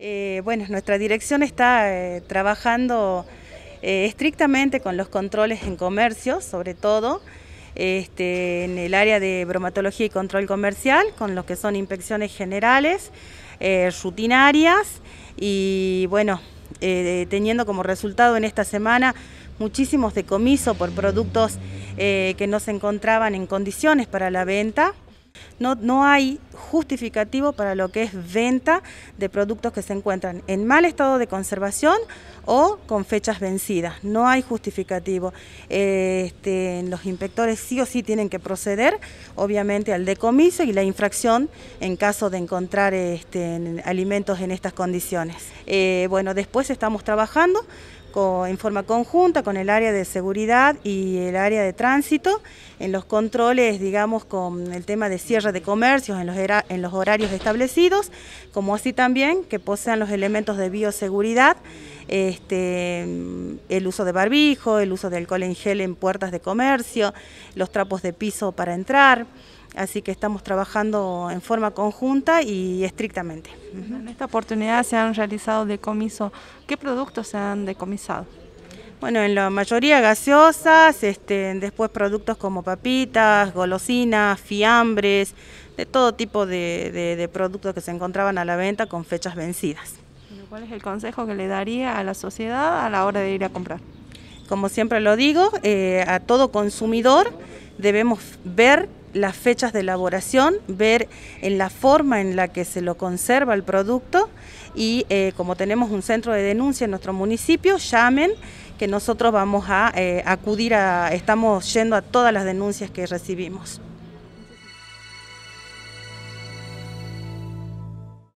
Eh, bueno, nuestra dirección está eh, trabajando eh, estrictamente con los controles en comercio, sobre todo este, en el área de bromatología y control comercial, con lo que son inspecciones generales, rutinarias y bueno, teniendo como resultado en esta semana muchísimos decomisos por productos que no se encontraban en condiciones para la venta. No, no hay justificativo para lo que es venta de productos que se encuentran en mal estado de conservación o con fechas vencidas. No hay justificativo. Eh, este, los inspectores sí o sí tienen que proceder, obviamente, al decomiso y la infracción en caso de encontrar este, alimentos en estas condiciones. Eh, bueno, después estamos trabajando en forma conjunta con el área de seguridad y el área de tránsito en los controles, digamos, con el tema de cierre de comercios en los en los horarios establecidos, como así también que posean los elementos de bioseguridad, este, el uso de barbijo, el uso de alcohol en gel en puertas de comercio, los trapos de piso para entrar. Así que estamos trabajando en forma conjunta y estrictamente. En esta oportunidad se han realizado decomiso. ¿Qué productos se han decomisado? Bueno, en la mayoría gaseosas, este, después productos como papitas, golosinas, fiambres, de todo tipo de, productos que se encontraban a la venta con fechas vencidas. ¿Cuál es el consejo que le daría a la sociedad a la hora de ir a comprar? Como siempre lo digo, eh, a todo consumidor debemos ver las fechas de elaboración, ver en la forma en la que se lo conserva el producto y eh, como tenemos un centro de denuncia en nuestro municipio, llamen que nosotros vamos a eh, acudir a, estamos yendo a todas las denuncias que recibimos.